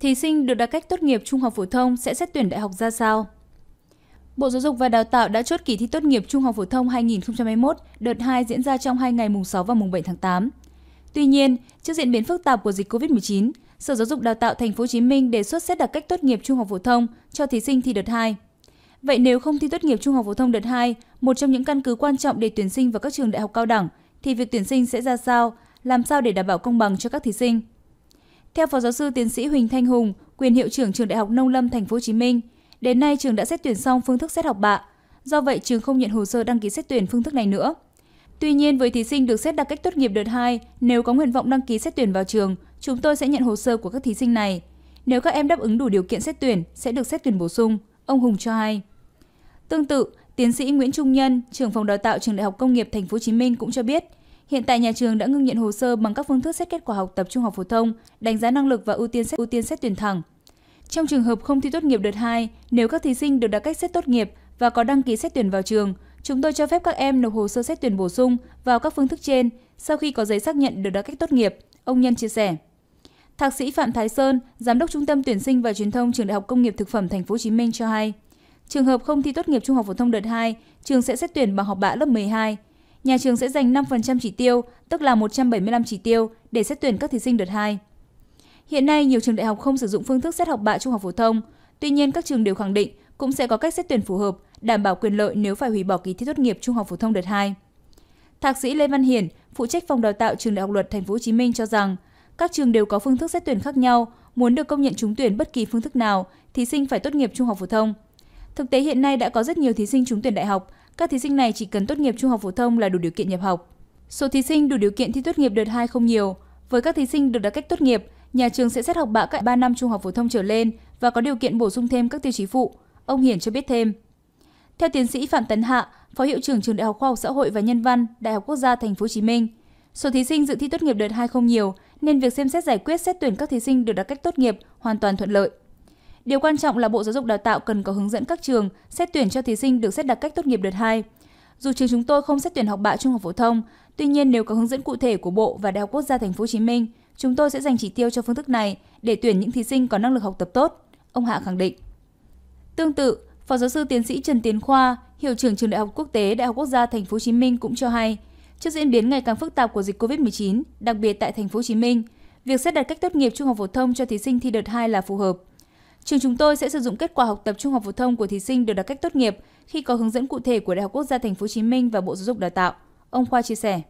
thí sinh được đặt cách tốt nghiệp trung học phổ thông sẽ xét tuyển đại học ra sao? Bộ Giáo dục và Đào tạo đã chốt kỳ thi tốt nghiệp trung học phổ thông 2021 đợt 2 diễn ra trong 2 ngày mùng 6 và mùng 7 tháng 8. Tuy nhiên, trước diễn biến phức tạp của dịch Covid-19, Sở Giáo dục Đào tạo Thành phố Hồ Chí Minh đề xuất xét đặt cách tốt nghiệp trung học phổ thông cho thí sinh thi đợt 2. Vậy nếu không thi tốt nghiệp trung học phổ thông đợt 2, một trong những căn cứ quan trọng để tuyển sinh vào các trường đại học cao đẳng, thì việc tuyển sinh sẽ ra sao, làm sao để đảm bảo công bằng cho các thí sinh? Theo Phó Giáo sư Tiến sĩ Huỳnh Thanh Hùng, quyền hiệu trưởng Trường Đại học Nông lâm Thành phố Hồ Chí Minh, đến nay trường đã xét tuyển xong phương thức xét học bạ, do vậy trường không nhận hồ sơ đăng ký xét tuyển phương thức này nữa. Tuy nhiên, với thí sinh được xét đặc cách tốt nghiệp đợt 2, nếu có nguyện vọng đăng ký xét tuyển vào trường, chúng tôi sẽ nhận hồ sơ của các thí sinh này. Nếu các em đáp ứng đủ điều kiện xét tuyển, sẽ được xét tuyển bổ sung, ông Hùng cho hay. Tương tự, tiến sĩ Nguyễn Trung Nhân, trưởng phòng đào tạo trường Đại học Công nghiệp Thành phố Hồ Chí Minh cũng cho biết, Hiện tại nhà trường đã ngưng nhận hồ sơ bằng các phương thức xét kết quả học tập trung học phổ thông, đánh giá năng lực và ưu tiên xét ưu tiên xét tuyển thẳng. Trong trường hợp không thi tốt nghiệp đợt 2, nếu các thí sinh được đặt cách xét tốt nghiệp và có đăng ký xét tuyển vào trường, chúng tôi cho phép các em nộp hồ sơ xét tuyển bổ sung vào các phương thức trên sau khi có giấy xác nhận được đặt cách tốt nghiệp, ông Nhân chia sẻ. Thạc sĩ Phạm Thái Sơn, giám đốc Trung tâm tuyển sinh và truyền thông Trường Đại học Công nghiệp Thực phẩm Thành phố Hồ Chí Minh cho hay, trường hợp không thi tốt nghiệp trung học phổ thông đợt 2, trường sẽ xét tuyển bằng học bạ lớp 12, nhà trường sẽ dành 5% chỉ tiêu, tức là 175 chỉ tiêu để xét tuyển các thí sinh đợt 2. Hiện nay nhiều trường đại học không sử dụng phương thức xét học bạ trung học phổ thông, tuy nhiên các trường đều khẳng định cũng sẽ có cách xét tuyển phù hợp, đảm bảo quyền lợi nếu phải hủy bỏ kỳ thi tốt nghiệp trung học phổ thông đợt 2. Thạc sĩ Lê Văn Hiển, phụ trách phòng đào tạo trường Đại học Luật Thành phố Hồ Chí Minh cho rằng, các trường đều có phương thức xét tuyển khác nhau, muốn được công nhận trúng tuyển bất kỳ phương thức nào, thí sinh phải tốt nghiệp trung học phổ thông. Thực tế hiện nay đã có rất nhiều thí sinh trúng tuyển đại học các thí sinh này chỉ cần tốt nghiệp trung học phổ thông là đủ điều kiện nhập học. Số thí sinh đủ điều kiện thi tốt nghiệp đợt 2 không nhiều. Với các thí sinh được đặt cách tốt nghiệp, nhà trường sẽ xét học bạ các 3 năm trung học phổ thông trở lên và có điều kiện bổ sung thêm các tiêu chí phụ. Ông Hiển cho biết thêm. Theo tiến sĩ Phạm Tấn Hạ, Phó hiệu trưởng Trường Đại học Khoa học Xã hội và Nhân văn, Đại học Quốc gia Thành phố Hồ Chí Minh, số thí sinh dự thi tốt nghiệp đợt 2 không nhiều nên việc xem xét giải quyết xét tuyển các thí sinh được đặt cách tốt nghiệp hoàn toàn thuận lợi. Điều quan trọng là Bộ Giáo dục Đào tạo cần có hướng dẫn các trường xét tuyển cho thí sinh được xét đặc cách tốt nghiệp đợt 2. Dù trường chúng tôi không xét tuyển học bạ trung học phổ thông, tuy nhiên nếu có hướng dẫn cụ thể của Bộ và Đại học Quốc gia Thành phố Hồ Chí Minh, chúng tôi sẽ dành chỉ tiêu cho phương thức này để tuyển những thí sinh có năng lực học tập tốt, ông Hạ khẳng định. Tương tự, Phó giáo sư tiến sĩ Trần Tiến Khoa, hiệu trưởng trường Đại học Quốc tế Đại học Quốc gia Thành phố Hồ Chí Minh cũng cho hay, trước diễn biến ngày càng phức tạp của dịch COVID-19, đặc biệt tại Thành phố Hồ Chí Minh, việc xét đặt cách tốt nghiệp trung học phổ thông cho thí sinh thi đợt 2 là phù hợp. Trường chúng tôi sẽ sử dụng kết quả học tập trung học phổ thông của thí sinh được đặt cách tốt nghiệp khi có hướng dẫn cụ thể của Đại học Quốc gia Thành phố Hồ Chí Minh và Bộ Giáo dục Đào tạo. Ông Khoa chia sẻ.